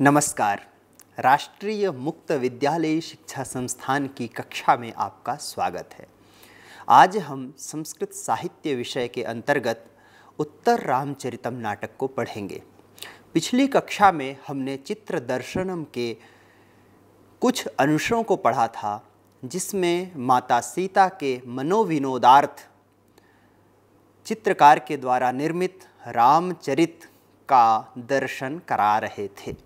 नमस्कार राष्ट्रीय मुक्त विद्यालय शिक्षा संस्थान की कक्षा में आपका स्वागत है आज हम संस्कृत साहित्य विषय के अंतर्गत उत्तर रामचरितम नाटक को पढ़ेंगे पिछली कक्षा में हमने चित्र दर्शनम के कुछ अंशों को पढ़ा था जिसमें माता सीता के मनोविनोदार्थ चित्रकार के द्वारा निर्मित रामचरित का दर्शन करा रहे थे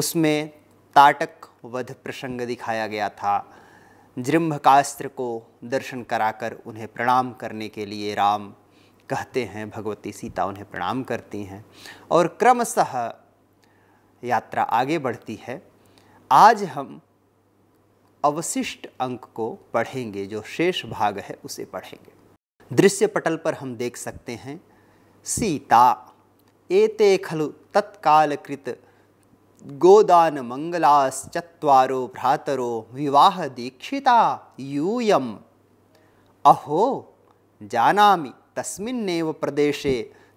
उसमें ताटक वध प्रसंग दिखाया गया था जृम्भकास्त्र को दर्शन कराकर उन्हें प्रणाम करने के लिए राम कहते हैं भगवती सीता उन्हें प्रणाम करती हैं और क्रमशः यात्रा आगे बढ़ती है आज हम अवशिष्ट अंक को पढ़ेंगे जो शेष भाग है उसे पढ़ेंगे दृश्य पटल पर हम देख सकते हैं सीता एते खलु कृत गोदान मंगलाश्चत्वारो भ्रातरो विवाह दीक्षिता यूयम अहो जानामि तस्मिन्नेव प्रदेशे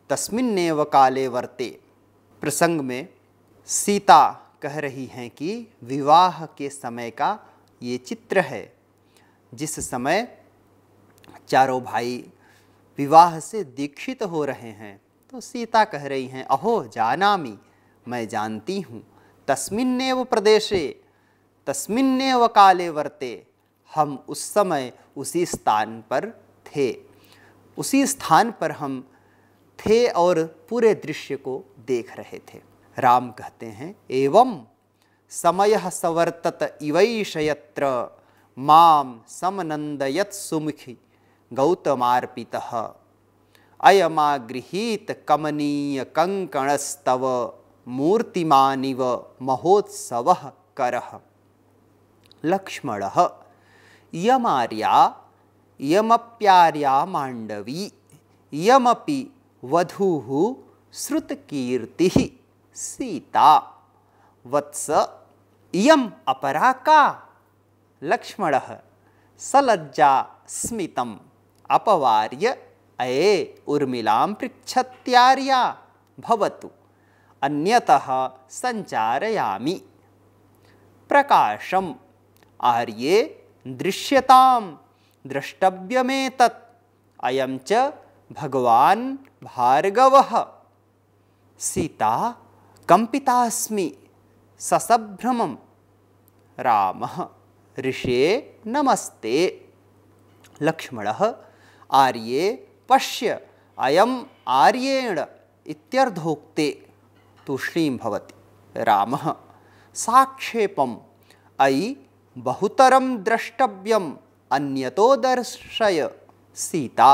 तस्मिन्नेव काले वर्ते प्रसंग में सीता कह रही हैं कि विवाह के समय का ये चित्र है जिस समय चारों भाई विवाह से दीक्षित हो रहे हैं तो सीता कह रही हैं अहो जानामि मैं जानती हूँ तस्मिन्नेव प्रदेशे तस्मिन्नेव काले वर्ते हम उस समय उसी स्थान पर थे उसी स्थान पर हम थे और पूरे दृश्य को देख रहे थे राम कहते हैं एवं समय सवर्तत इवैषयत्र माम समनंदयत सुमुखी गौतमार्पित अयमागृहीत कमनीय कंकणस्तव मूर्तिमानिव महोत्सव कर लक्ष्मण यमार्या यमप्यार्या मांडवी यमपि वधू श्रुतकीर्ति सीता वत्स यम अपरा का लक्ष्मण सलज्जा स्मित अपवार्य अये उर्मिलां पृछत्यार्या भवतु अन्यतः संचारयामि प्रकाशम आर्ये दृश्यताम द्रष्टव्यमेतत् अयम च भगवान भार्गवः सीता कंपितास्मि ससभ्रमं रामः ऋषे नमस्ते लक्ष्मणः आर्ये पश्य अयम आर्येण इत्यर्धोक्ते तूषणी भवती राम साक्षेपम् अयि बहुतरं द्रष्टव्यम् अन्यतो दर्शय सीता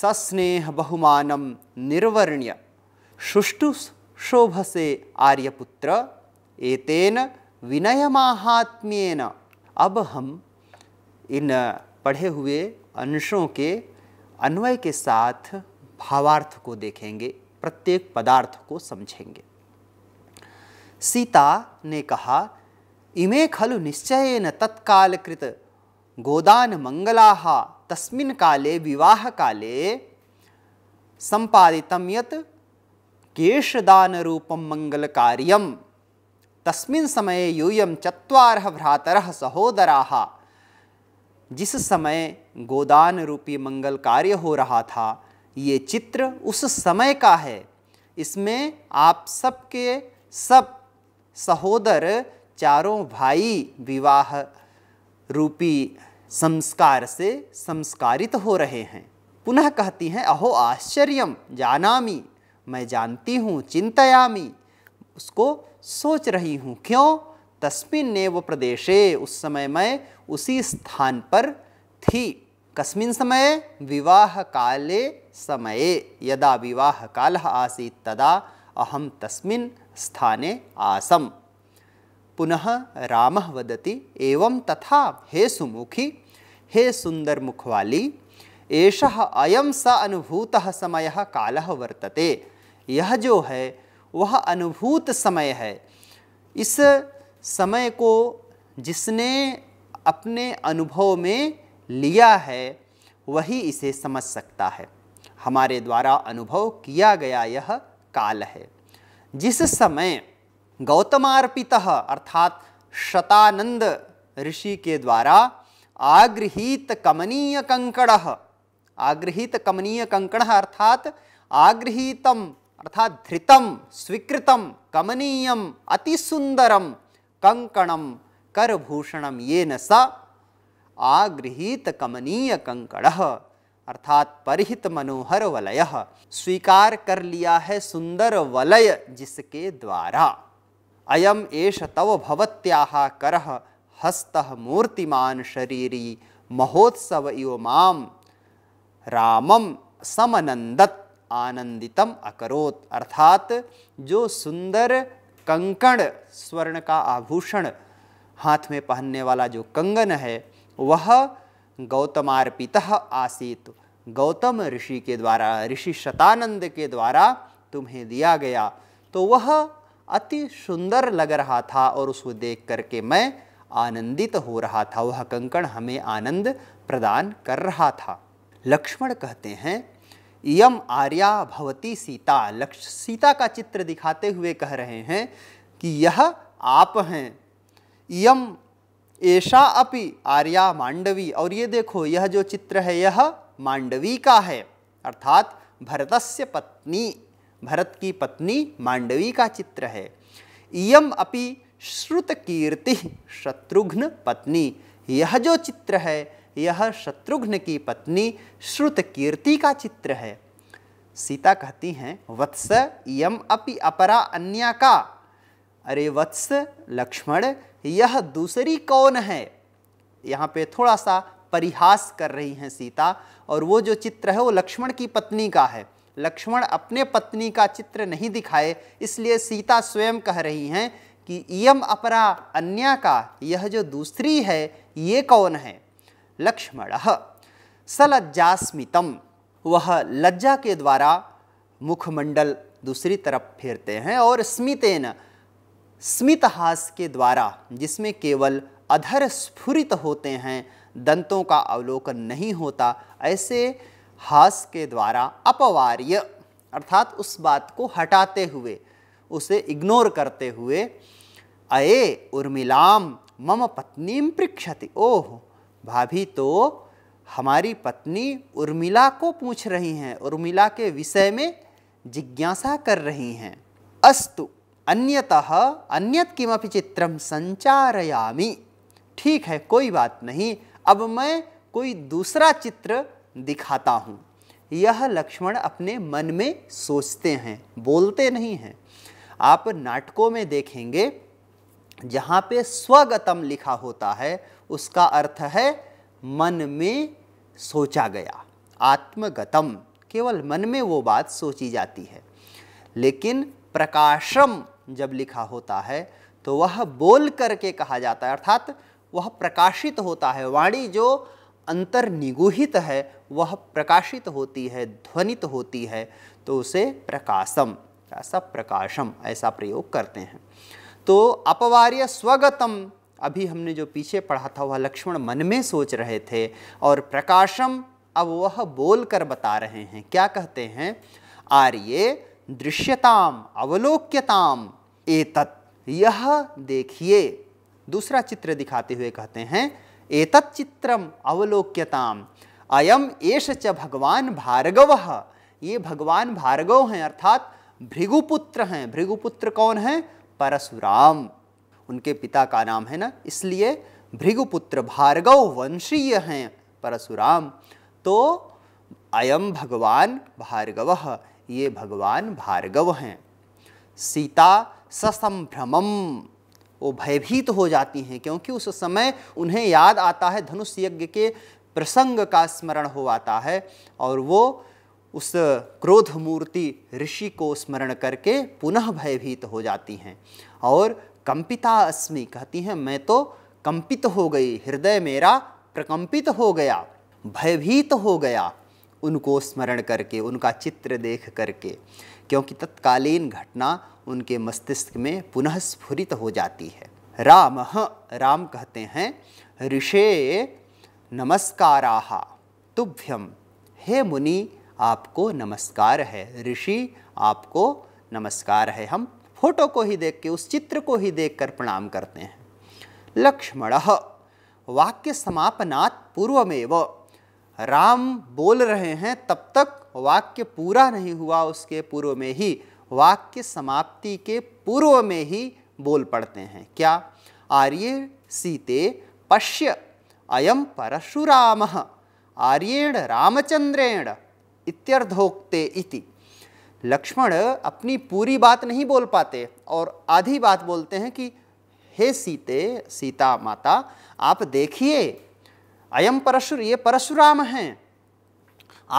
सस्नेहबहुमानं निर्वर्ण्य शोभसे आर्यपुत्र एतेन विनयमाहात्म्येन अब हम इन पढ़े हुए अंशों के अन्वय के साथ भावार्थ को देखेंगे प्रत्येक पदार्थ को समझेंगे सीता ने कहा इमे खलु तत्काल कृत गोदान मंगला तस्मिन काले विवाह काले केशदान रूपम मंगल कार्यम तस्मिन समये यूयम चत्वारः भ्रातर सहोदरा जिस समय गोदान रूपी मंगल कार्य हो रहा था ये चित्र उस समय का है इसमें आप सबके सब सहोदर चारों भाई विवाह रूपी संस्कार से संस्कारित हो रहे हैं पुनः कहती हैं अहो आश्चर्य जानामी मैं जानती हूँ चिंतयामी उसको सोच रही हूँ क्यों वो प्रदेशे उस समय मैं उसी स्थान पर थी कस्मिन समय विवाह काले समय यदा विवाह काल आसी तदा अहम तस्मिन स्थाने आसम पुनः रामः वदति एवं तथा हे सुमुखी हे सुंदर मुखवाली एष अयम स अनुभूत समय काल वर्तते यह जो है वह अनुभूत समय है इस समय को जिसने अपने अनुभव में लिया है वही इसे समझ सकता है हमारे द्वारा अनुभव किया गया यह काल है जिस समय गौतमार्पित अर्थात शतानंद ऋषि के द्वारा आगृहित कमनीय कंकड़ आगृहित कमनीय कंकण अर्थात आगृहितम अर्थात धृतम स्वीकृतम कमनीयम अति सुंदरम कंकणम करभूषणम ये न स आगृहित कमनीय कंकड़ अर्थात परिहित मनोहर वलय स्वीकार कर लिया है सुंदर वलय जिसके द्वारा अयम एष तव भवत्या कर हस्त मूर्तिमान शरीरी महोत्सव इव माम रामम समनंदत आनंदितम अकरोत अर्थात जो सुंदर कंकण स्वर्ण का आभूषण हाथ में पहनने वाला जो कंगन है वह गौतमार्पित आसीत गौतम ऋषि के द्वारा ऋषि शतानंद के द्वारा तुम्हें दिया गया तो वह अति सुंदर लग रहा था और उसको देख करके मैं आनंदित हो रहा था वह कंकण हमें आनंद प्रदान कर रहा था लक्ष्मण कहते हैं यम आर्या भवती सीता लक्ष सीता का चित्र दिखाते हुए कह रहे हैं कि यह आप हैं यम ऐसा अपि आर्या मांडवी और ये देखो यह जो चित्र है यह मांडवी का है अर्थात भरतस्य पत्नी भरत की पत्नी मांडवी का चित्र है इम अपि श्रुतकीर्ति शत्रुघ्न पत्नी यह जो चित्र है यह शत्रुघ्न की पत्नी श्रुतकीर्ति का चित्र है सीता कहती हैं वत्स यम अपि अपरा अन्या का अरे वत्स लक्ष्मण यह दूसरी कौन है यहाँ पे थोड़ा सा परिहास कर रही हैं सीता और वो जो चित्र है वो लक्ष्मण की पत्नी का है लक्ष्मण अपने पत्नी का चित्र नहीं दिखाए इसलिए सीता स्वयं कह रही हैं कि यम अपरा अन्या का यह जो दूसरी है ये कौन है लक्ष्मण सलज्जास्मितम वह लज्जा के द्वारा मुखमंडल दूसरी तरफ फेरते हैं और स्मितेन स्मित हास के द्वारा जिसमें केवल अधर स्फुरित होते हैं दंतों का अवलोकन नहीं होता ऐसे हास के द्वारा अपवार्य अर्थात उस बात को हटाते हुए उसे इग्नोर करते हुए अये उर्मिलाम मम पत्नी पृक्षति ओह भाभी तो हमारी पत्नी उर्मिला को पूछ रही हैं उर्मिला के विषय में जिज्ञासा कर रही हैं अस्तु अन्यतः अन्यत किमपि चित्रम संचारयामी ठीक है कोई बात नहीं अब मैं कोई दूसरा चित्र दिखाता हूँ यह लक्ष्मण अपने मन में सोचते हैं बोलते नहीं हैं आप नाटकों में देखेंगे जहाँ पे स्वगतम लिखा होता है उसका अर्थ है मन में सोचा गया आत्मगतम केवल मन में वो बात सोची जाती है लेकिन प्रकाशम जब लिखा होता है तो वह बोल करके कहा जाता है अर्थात वह प्रकाशित होता है वाणी जो अंतर्निगूहित है वह प्रकाशित होती है ध्वनित होती है तो उसे प्रकाशम ऐसा प्रकाशम ऐसा प्रयोग करते हैं तो अपवार्य स्वगतम अभी हमने जो पीछे पढ़ा था वह लक्ष्मण मन में सोच रहे थे और प्रकाशम अब वह बोल कर बता रहे हैं क्या कहते हैं आर्ये दृश्यताम अवलोक्यताम एतत यह देखिए दूसरा चित्र दिखाते हुए कहते हैं एतत चित्रम अवलोक्यताम अयम एष च भगवान भार्गव ये भगवान भार्गव हैं अर्थात भृगुपुत्र हैं भृगुपुत्र कौन हैं परशुराम उनके पिता का नाम है ना इसलिए भृगुपुत्र भार्गव वंशीय हैं परशुराम तो अयम भगवान भार्गव ये भगवान भार्गव हैं सीता ससंभ्रमम वो भयभीत तो हो जाती हैं क्योंकि उस समय उन्हें याद आता है धनुष यज्ञ के प्रसंग का स्मरण हो आता है और वो उस क्रोध मूर्ति ऋषि को स्मरण करके पुनः भयभीत तो हो जाती हैं और कंपिता अस्मि कहती हैं मैं तो कंपित हो गई हृदय मेरा प्रकंपित हो गया भयभीत हो गया उनको स्मरण करके उनका चित्र देख करके क्योंकि तत्कालीन घटना उनके मस्तिष्क में पुनः स्फुरित हो जाती है राम राम कहते हैं ऋषे नमस्कारा तुभ्यम हे मुनि आपको नमस्कार है ऋषि आपको नमस्कार है हम फोटो को ही देख के उस चित्र को ही देख कर प्रणाम करते हैं लक्ष्मण वाक्य समापनात् पूर्वमेव राम बोल रहे हैं तब तक वाक्य पूरा नहीं हुआ उसके पूर्व में ही वाक्य समाप्ति के पूर्व में ही बोल पड़ते हैं क्या आर्य सीते पश्य अयम परशुराम आर्येण रामचंद्रेण इत्यर्धोक्ते इति लक्ष्मण अपनी पूरी बात नहीं बोल पाते और आधी बात बोलते हैं कि हे सीते सीता माता आप देखिए अयम परशुर ये परशुराम हैं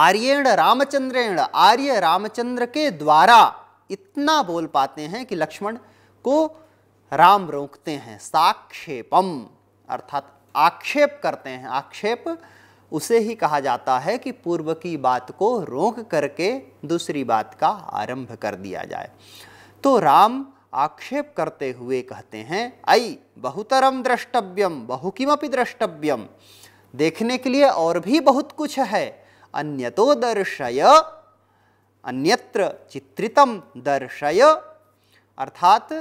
आर्यण रामचंद्रेण आर्य रामचंद्र के द्वारा इतना बोल पाते हैं कि लक्ष्मण को राम रोकते हैं साक्षेपम अर्थात आक्षेप करते हैं आक्षेप उसे ही कहा जाता है कि पूर्व की बात को रोक करके दूसरी बात का आरंभ कर दिया जाए तो राम आक्षेप करते हुए कहते हैं आई बहुतरम द्रष्टव्यम बहुकिमपि द्रष्टव्यम देखने के लिए और भी बहुत कुछ है अन्यतो दर्शय अन्यत्र चित्रितम दर्शय अर्थात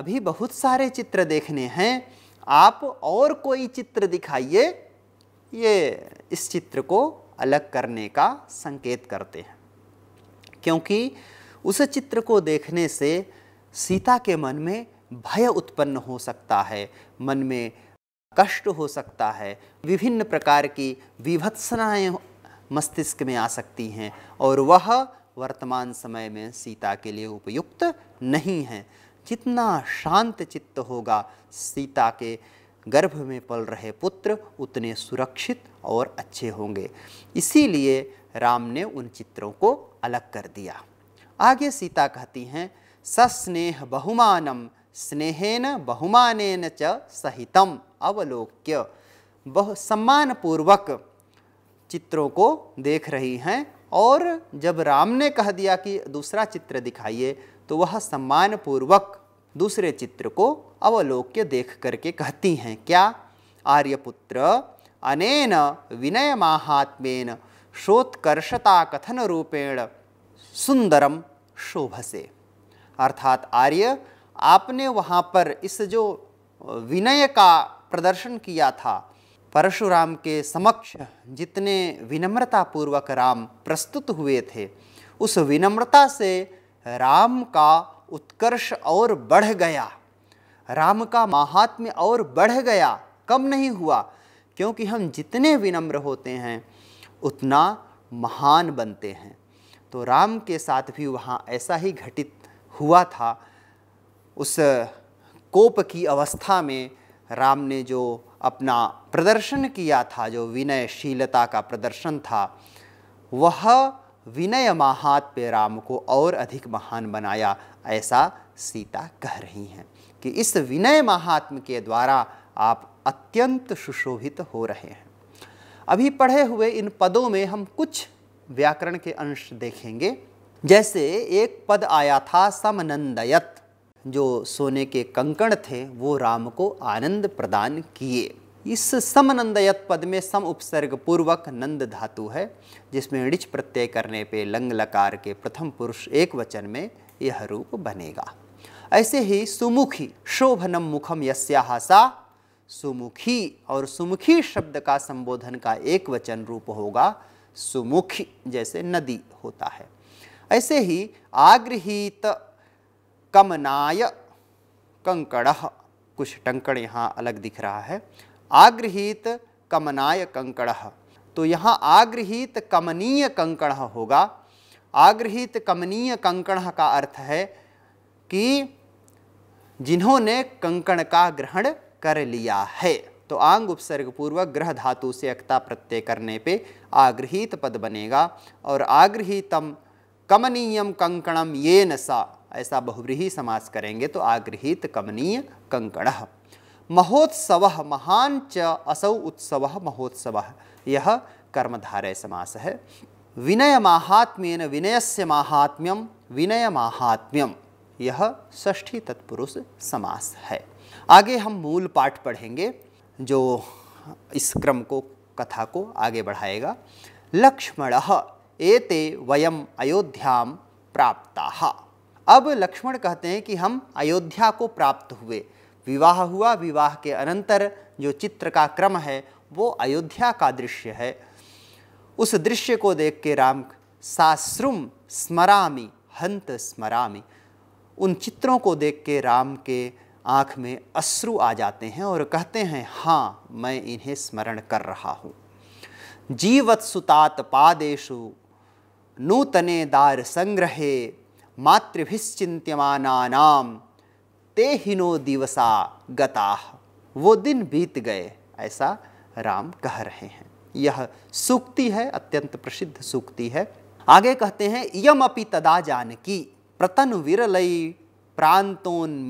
अभी बहुत सारे चित्र देखने हैं आप और कोई चित्र दिखाइए ये इस चित्र को अलग करने का संकेत करते हैं क्योंकि उस चित्र को देखने से सीता के मन में भय उत्पन्न हो सकता है मन में कष्ट हो सकता है विभिन्न प्रकार की विभत्सनाएँ मस्तिष्क में आ सकती हैं और वह वर्तमान समय में सीता के लिए उपयुक्त नहीं हैं जितना शांत चित्त होगा सीता के गर्भ में पल रहे पुत्र उतने सुरक्षित और अच्छे होंगे इसीलिए राम ने उन चित्रों को अलग कर दिया आगे सीता कहती हैं सस्नेह बहुमानम स्नेहेन बहुमानेन च सहितम अवलोक्य बहु सम्मानपूर्वक चित्रों को देख रही हैं और जब राम ने कह दिया कि दूसरा चित्र दिखाइए तो वह सम्मानपूर्वक दूसरे चित्र को अवलोक्य देख करके कहती हैं क्या आर्यपुत्र अनेन विनय महात्म्यन श्रोत्कर्षता कथन रूपेण सुंदरम शोभसे अर्थात आर्य आपने वहाँ पर इस जो विनय का प्रदर्शन किया था परशुराम के समक्ष जितने विनम्रतापूर्वक राम प्रस्तुत हुए थे उस विनम्रता से राम का उत्कर्ष और बढ़ गया राम का महात्म्य और बढ़ गया कम नहीं हुआ क्योंकि हम जितने विनम्र होते हैं उतना महान बनते हैं तो राम के साथ भी वहाँ ऐसा ही घटित हुआ था उस कोप की अवस्था में राम ने जो अपना प्रदर्शन किया था जो विनयशीलता का प्रदर्शन था वह विनय महात्म्य राम को और अधिक महान बनाया ऐसा सीता कह रही हैं कि इस विनय महात्म के द्वारा आप अत्यंत सुशोभित हो रहे हैं अभी पढ़े हुए इन पदों में हम कुछ व्याकरण के अंश देखेंगे जैसे एक पद आया था समनंदयत जो सोने के कंकण थे वो राम को आनंद प्रदान किए इस समनंदयत पद में सम उपसर्ग पूर्वक नंद धातु है जिसमें ऋच प्रत्यय करने पे लंग लकार के प्रथम पुरुष एक वचन में यह रूप बनेगा ऐसे ही सुमुखी शोभनम मुखम यस्या सुमुखी और सुमुखी शब्द का संबोधन का एक वचन रूप होगा सुमुखी जैसे नदी होता है ऐसे ही आग्रहित कमनाय कंकड़ कुछ टंकड़ यहाँ अलग दिख रहा है आग्रहित कमनाय कंकड़ तो यहाँ आग्रहित कमनीय कंकण होगा आग्रहित कमनीय कंकण का अर्थ है कि जिन्होंने कंकण का ग्रहण कर लिया है तो आंग उपसर्ग पूर्वक ग्रह धातु से अक्ता प्रत्यय करने पे आग्रहित पद बनेगा और आग्रहितम कमनीयम कंकणम ये नसा ऐसा बहुव्रीही समास करेंगे तो आग्रहित कमनीय कंकण महोत्सव महान च असौ उत्सव महोत्सव यह कर्मधारय समास है विनय माहात्म्यन से माहात्म्यम विनय माहात्म्यम यह ष्ठी तत्पुरुष समास है आगे हम मूल पाठ पढ़ेंगे जो इस क्रम को कथा को आगे बढ़ाएगा लक्ष्मण एते वयम अयोध्याम प्राप्ता अब लक्ष्मण कहते हैं कि हम अयोध्या को प्राप्त हुए विवाह हुआ विवाह के अनंतर जो चित्र का क्रम है वो अयोध्या का दृश्य है उस दृश्य को देख के राम साश्रुम स्मरामी हंत स्मरामी उन चित्रों को देख के राम के आँख में अश्रु आ जाते हैं और कहते हैं हाँ मैं इन्हें स्मरण कर रहा हूँ जीवत्सुतात पादेशु नूतने दार संग्रहे मातृभिश्चिंत्यमान ते हिनो दिवसा गता वो दिन बीत गए ऐसा राम कह रहे हैं यह सूक्ति है अत्यंत प्रसिद्ध सूक्ति है आगे कहते हैं यम अपि तदा जानकी प्रतन विरलई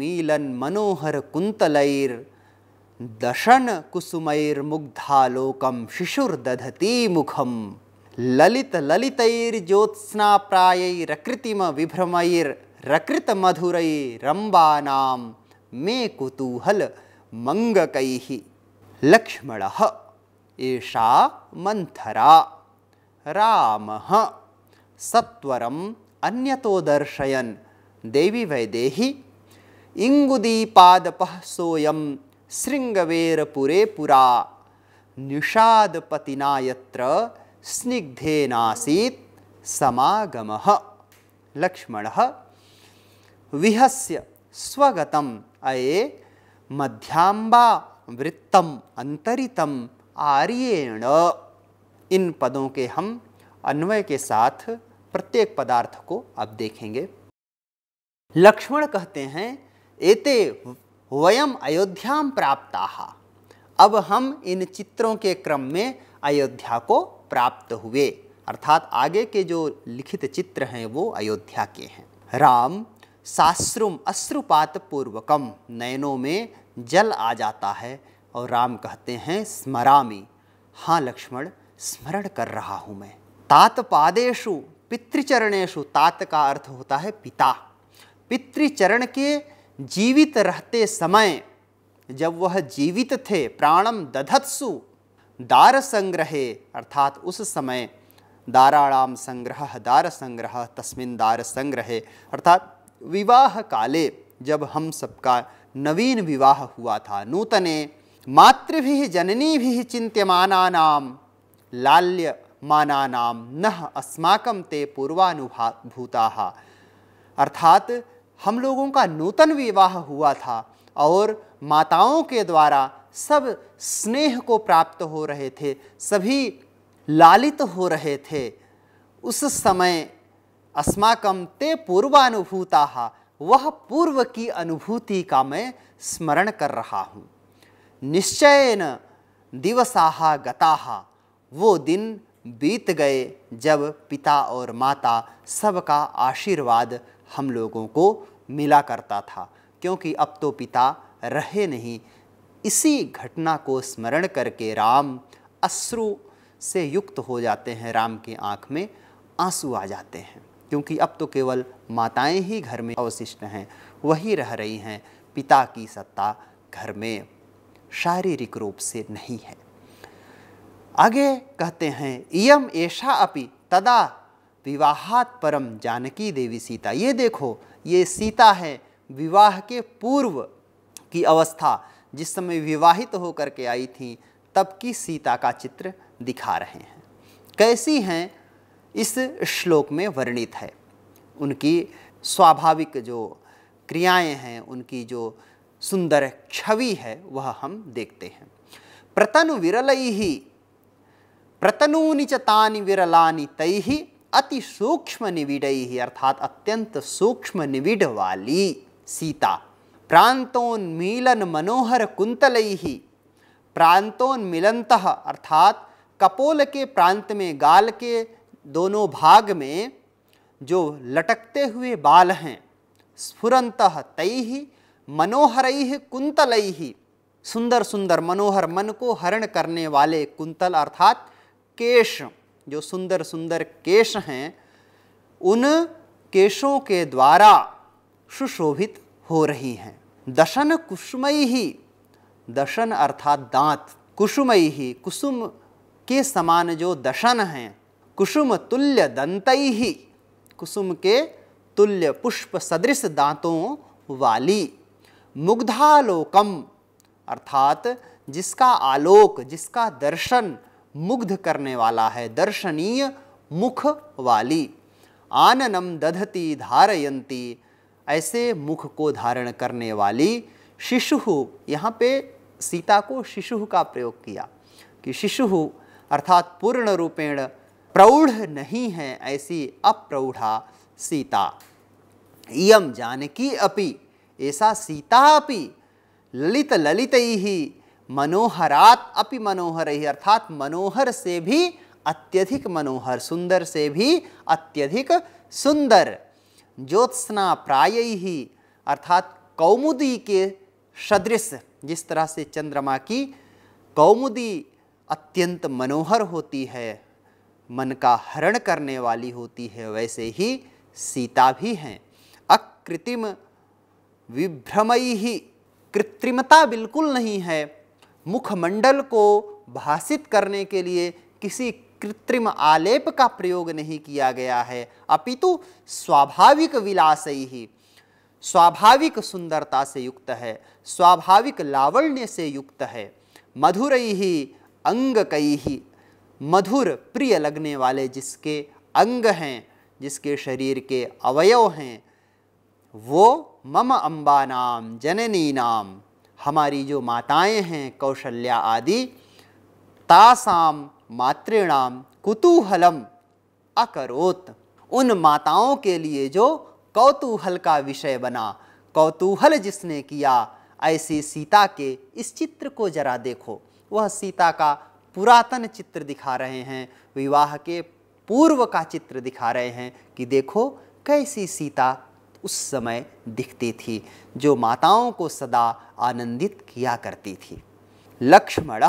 मीलन मनोहर कुंतलैर दशन कुसुमैर मुग्धालोकम शिशुर दधती मुखम ललित कृतिम विभ्रमैर रकृतमधुरैरम्बानां मे कुतूहलमङ्गकैः लक्ष्मणः एषा मन्थरा रामः सत्वरम् अन्यतो दर्शयन् देवी देविवैदेहि इङ्गुदीपादपः सोऽयं श्रृङ्गवेरपुरे पुरा निषादपतिना यत्र स्निग्धेनासीत् समागमः लक्ष्मणः विहस्य स्वगतम अये मध्यांबा वृत्तम अंतरितम आर्येण इन पदों के हम अन्वय के साथ प्रत्येक पदार्थ को अब देखेंगे लक्ष्मण कहते हैं एते वयम अयोध्याम प्राप्ता अब हम इन चित्रों के क्रम में अयोध्या को प्राप्त हुए अर्थात आगे के जो लिखित चित्र हैं वो अयोध्या के हैं राम साश्रुम अश्रुपात पूर्वकम नयनों में जल आ जाता है और राम कहते हैं स्मरामी हाँ लक्ष्मण स्मरण कर रहा हूँ मैं तातपादेशु पितृचरणेशु तात का अर्थ होता है पिता पितृचरण के जीवित रहते समय जब वह जीवित थे प्राणम दधत्सु दार संग्रहे अर्थात उस समय दाराणाम संग्रह दार संग्रह तस्मिन दार संग्रहे अर्थात विवाह काले जब हम सबका नवीन विवाह हुआ था नूतने मातृभि जननी भी चिंत्यमानानाम लाल्य मानानाम न अस्माकम ते पूर्वानुभूता अर्थात हम लोगों का नूतन विवाह हुआ था और माताओं के द्वारा सब स्नेह को प्राप्त हो रहे थे सभी लालित हो रहे थे उस समय अस्माकम ते पूर्वानुभूता वह पूर्व की अनुभूति का मैं स्मरण कर रहा हूँ निश्चयन दिवसाहा गता वो दिन बीत गए जब पिता और माता सबका आशीर्वाद हम लोगों को मिला करता था क्योंकि अब तो पिता रहे नहीं इसी घटना को स्मरण करके राम अश्रु से युक्त हो जाते हैं राम की आँख में आंसू आ जाते हैं क्योंकि अब तो केवल माताएं ही घर में अवशिष्ट हैं वही रह रही हैं पिता की सत्ता घर में शारीरिक रूप से नहीं है आगे कहते हैं इम ऐशा अपि तदा विवाहात परम जानकी देवी सीता ये देखो ये सीता है विवाह के पूर्व की अवस्था जिस समय विवाहित तो होकर के आई थी तब की सीता का चित्र दिखा रहे हैं कैसी हैं इस श्लोक में वर्णित है उनकी स्वाभाविक जो क्रियाएं हैं उनकी जो सुंदर छवि है वह हम देखते हैं प्रतनु विरल ही प्रतनूनि च विरलानि तई ही अति सूक्ष्म निविड ही अर्थात अत्यंत सूक्ष्म निविड वाली सीता प्रांतोन्मीलन मनोहर कुंतल ही प्रांतोन्मिलनत अर्थात कपोल के प्रांत में गाल के दोनों भाग में जो लटकते हुए बाल हैं स्फुरत तई ही मनोहर कुंतल ही सुंदर सुंदर मनोहर मन को हरण करने वाले कुंतल अर्थात केश जो सुंदर सुंदर केश हैं उन केशों के द्वारा सुशोभित हो रही हैं दशन कुसुमयी ही दशन अर्थात दांत कुसुमयी ही कुसुम के समान जो दशन हैं कुसुम तुल्य दंत ही कुसुम के तुल्य पुष्प सदृश दांतों वाली मुग्धालोकम अर्थात जिसका आलोक जिसका दर्शन मुग्ध करने वाला है दर्शनीय मुख वाली आननम दधती धारयंती ऐसे मुख को धारण करने वाली शिशु यहाँ पे सीता को शिशु का प्रयोग किया कि शिशु अर्थात पूर्ण रूपेण प्रौढ़ नहीं है ऐसी अप्रौढ़ा सीता इम जानकी अपि ऐसा सीता अपि ललित ललित ही मनोहरात अपि मनोहर ही अर्थात मनोहर से भी अत्यधिक मनोहर सुंदर से भी अत्यधिक सुंदर ज्योत्सना प्राय ही अर्थात कौमुदी के सदृश जिस तरह से चंद्रमा की कौमुदी अत्यंत मनोहर होती है मन का हरण करने वाली होती है वैसे ही सीता भी हैं अकृत्रिम विभ्रमयी ही कृत्रिमता बिल्कुल नहीं है मुखमंडल को भाषित करने के लिए किसी कृत्रिम आलेप का प्रयोग नहीं किया गया है अपितु स्वाभाविक विलास ही स्वाभाविक सुंदरता से युक्त है स्वाभाविक लावण्य से युक्त है मधुरई ही अंग कई ही मधुर प्रिय लगने वाले जिसके अंग हैं जिसके शरीर के अवयव हैं वो मम अम्बा नाम जननी नाम हमारी जो माताएं हैं कौशल्या आदि तासाम मातृणाम कुतूहलम अकरोत उन माताओं के लिए जो कौतूहल का विषय बना कौतूहल जिसने किया ऐसी सीता के इस चित्र को जरा देखो वह सीता का पुरातन चित्र दिखा रहे हैं विवाह के पूर्व का चित्र दिखा रहे हैं कि देखो कैसी सीता उस समय दिखती थी जो माताओं को सदा आनंदित किया करती थी लक्ष्मण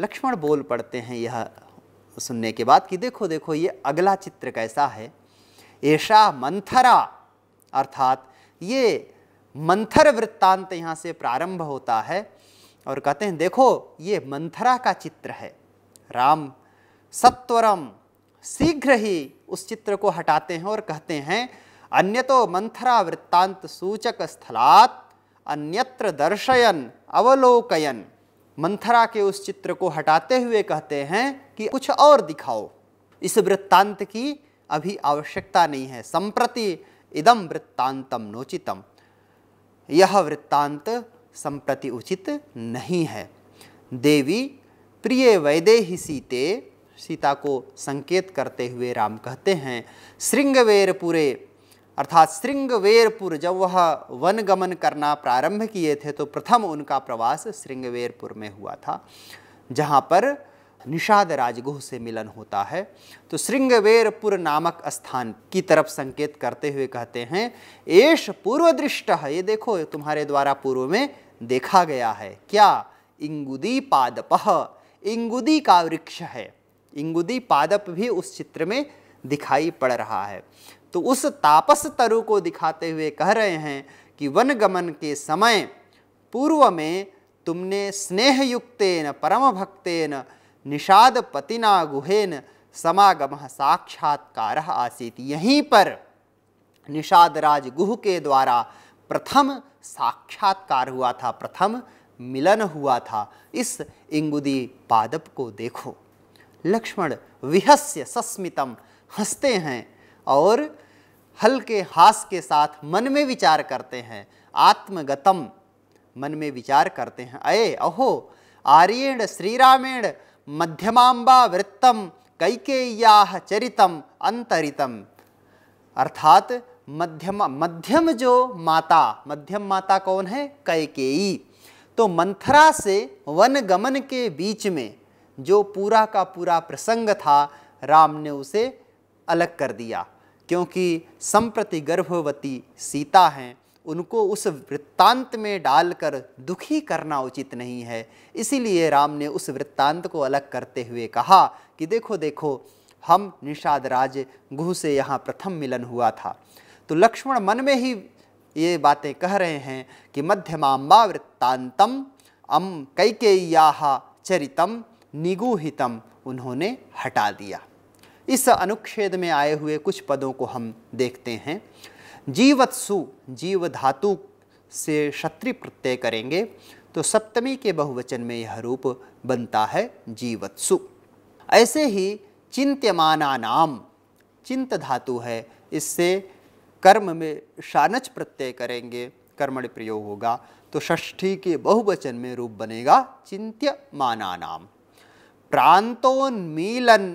लक्ष्मण बोल पड़ते हैं यह सुनने के बाद कि देखो देखो ये अगला चित्र कैसा है ऐशा मंथरा अर्थात ये मंथर वृत्तांत यहाँ से प्रारंभ होता है और कहते हैं देखो ये मंथरा का चित्र है राम सत्वरम शीघ्र ही उस चित्र को हटाते हैं और कहते हैं अन्य तो मंथरा वृत्तांत सूचक स्थलात अन्यत्र दर्शयन अवलोकयन मंथरा के उस चित्र को हटाते हुए कहते हैं कि कुछ और दिखाओ इस वृत्तांत की अभी आवश्यकता नहीं है संप्रति इदम वृत्तांतम नोचितम यह वृत्तांत संप्रति उचित नहीं है देवी प्रिय वैदे ही सीते सीता को संकेत करते हुए राम कहते हैं श्रृंगवेरपुरे अर्थात श्रृंगवेरपुर जब वह वन गमन करना प्रारंभ किए थे तो प्रथम उनका प्रवास श्रृंगवेरपुर में हुआ था जहाँ पर निषाद राजगुह से मिलन होता है तो श्रृंगवेरपुर नामक स्थान की तरफ संकेत करते हुए कहते हैं एश पूर्व दृष्ट है ये देखो तुम्हारे द्वारा पूर्व में देखा गया है क्या इंगुदी पादपह इंगुदी का वृक्ष है इंगुदी पादप भी उस चित्र में दिखाई पड़ रहा है तो उस तापस तरु को दिखाते हुए कह रहे हैं कि वन गमन के समय पूर्व में तुमने स्नेह युक्तेन परम भक्तेन निषाद पतिना गुहेन समागम साक्षात्कार आसीत यहीं पर निषाद राज गुह के द्वारा प्रथम साक्षात्कार हुआ था प्रथम मिलन हुआ था इस इंगुदी पादप को देखो लक्ष्मण विहस्य सस्मितम हंसते हैं और हल्के हास के साथ मन में विचार करते हैं आत्मगतम मन में विचार करते हैं अये अहो आर्येण श्रीरामेण मध्यमांबा वृत्तम कैकेय्या चरितम अंतरितम अर्थात मध्यम मध्यम जो माता मध्यम माता कौन है कैकेयी तो मंथरा से वन गमन के बीच में जो पूरा का पूरा प्रसंग था राम ने उसे अलग कर दिया क्योंकि संप्रति गर्भवती सीता हैं उनको उस वृत्तांत में डालकर दुखी करना उचित नहीं है इसीलिए राम ने उस वृत्तांत को अलग करते हुए कहा कि देखो देखो हम निषाद राज गुह से यहाँ प्रथम मिलन हुआ था तो लक्ष्मण मन में ही ये बातें कह रहे हैं कि मध्यमांबा वृत्तांतम अम कैकेय्या चरितम निगूहितम उन्होंने हटा दिया इस अनुच्छेद में आए हुए कुछ पदों को हम देखते हैं जीवत्सु जीव धातु से क्षत्रि प्रत्यय करेंगे तो सप्तमी के बहुवचन में यह रूप बनता है जीवत्सु ऐसे ही चिंत्यमाना नाम चिंत धातु है इससे कर्म में शानच प्रत्यय करेंगे कर्मण प्रयोग होगा तो षष्ठी के बहुवचन में रूप बनेगा चिंत्य माना नाम प्रांतोन्मीलन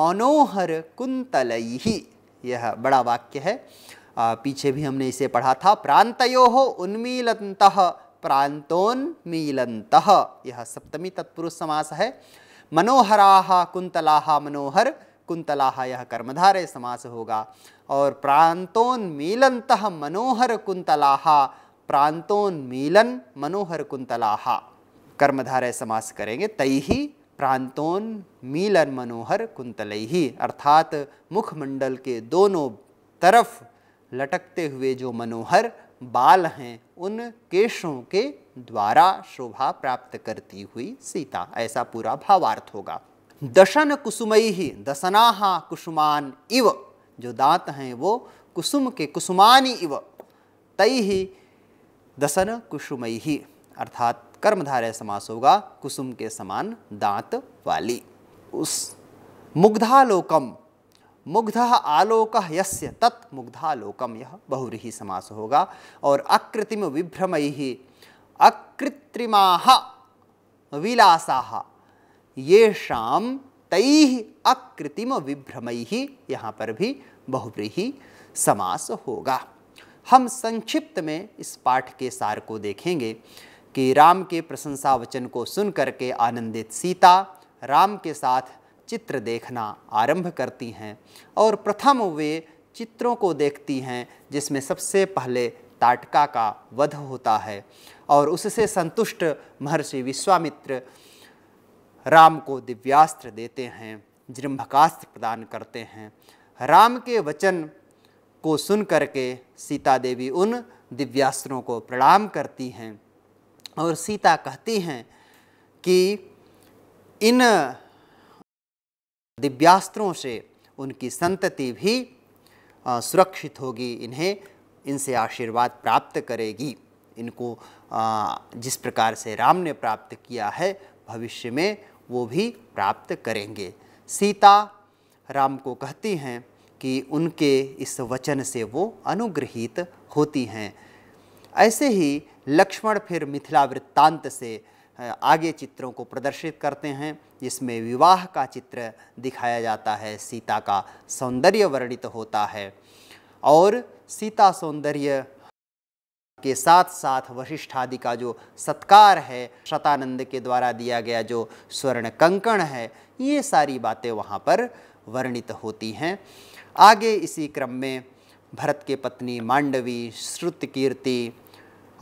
मनोहर कुंतलई यह बड़ा वाक्य है पीछे भी हमने इसे पढ़ा था प्रांतो हो उन्मीलंत यह सप्तमी तत्पुरुष समास है मनोहरा कुंतला मनोहर कुंतला यह कर्मधारय समास होगा और प्रांतोन्मीलत मनोहर कुंतला प्रांतोन्मीलन मनोहर कुंतला कर्मधारय समास करेंगे तई ही प्रांतोन मिलन मनोहर कुंतल ही अर्थात मुखमंडल के दोनों तरफ लटकते हुए जो मनोहर बाल हैं उन केशों के द्वारा शोभा प्राप्त करती हुई सीता ऐसा पूरा भावार्थ होगा दशन कुसुमई ही दसनाहा कुसुमान इव जो दांत हैं वो कुसुम के कुसुमान इव तई ही दसन कुसुमई ही अर्थात कर्मधारय समास होगा कुसुम के समान दांत वाली उस मुग्धालोकम मुग्ध आलोक यस्य तत् मुग्धालोकम यह बहुरी समास होगा और अकृत्रिम विभ्रमय अकृत्रिमा विलासा ये शाम तई अकृत्रिम विभ्रमय यहाँ पर भी बहुव्रीही समास होगा हम संक्षिप्त में इस पाठ के सार को देखेंगे कि राम के प्रशंसा वचन को सुन करके आनंदित सीता राम के साथ चित्र देखना आरंभ करती हैं और प्रथम वे चित्रों को देखती हैं जिसमें सबसे पहले ताटका का वध होता है और उससे संतुष्ट महर्षि विश्वामित्र राम को दिव्यास्त्र देते हैं जृंभकास्त्र प्रदान करते हैं राम के वचन को सुन करके सीता देवी उन दिव्यास्त्रों को प्रणाम करती हैं और सीता कहती हैं कि इन दिव्यास्त्रों से उनकी संतति भी सुरक्षित होगी इन्हें इनसे आशीर्वाद प्राप्त करेगी इनको जिस प्रकार से राम ने प्राप्त किया है भविष्य में वो भी प्राप्त करेंगे सीता राम को कहती हैं कि उनके इस वचन से वो अनुग्रहित होती हैं ऐसे ही लक्ष्मण फिर मिथिला वृत्तांत से आगे चित्रों को प्रदर्शित करते हैं जिसमें विवाह का चित्र दिखाया जाता है सीता का सौंदर्य वर्णित होता है और सीता सौंदर्य के साथ साथ वशिष्ठ आदि का जो सत्कार है शतानंद के द्वारा दिया गया जो स्वर्ण कंकण है ये सारी बातें वहाँ पर वर्णित होती हैं आगे इसी क्रम में भरत के पत्नी मांडवी श्रुत कीर्ति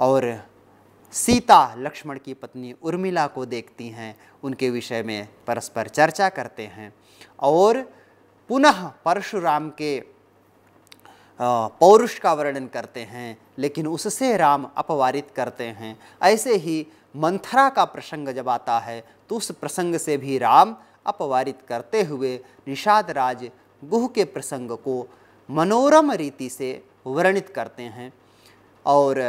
और सीता लक्ष्मण की पत्नी उर्मिला को देखती हैं उनके विषय में परस्पर चर्चा करते हैं और पुनः परशुराम के पौरुष का वर्णन करते हैं लेकिन उससे राम अपवारित करते हैं ऐसे ही मंथरा का प्रसंग जब आता है तो उस प्रसंग से भी राम अपवारित करते हुए निषाद राज गुह के प्रसंग को मनोरम रीति से वर्णित करते हैं और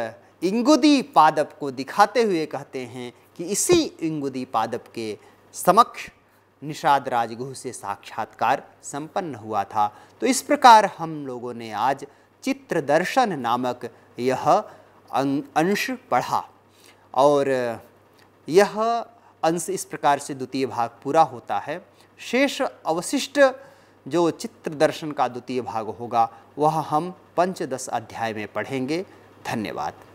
इंगुदी पादप को दिखाते हुए कहते हैं कि इसी इंगुदी पादप के समक्ष निषाद राजगुह से साक्षात्कार संपन्न हुआ था तो इस प्रकार हम लोगों ने आज चित्र दर्शन नामक यह अं-, अंश पढ़ा और यह अंश इस प्रकार से द्वितीय भाग पूरा होता है शेष अवशिष्ट जो चित्र दर्शन का द्वितीय भाग होगा वह हम पंचदश अध्याय में पढ़ेंगे धन्यवाद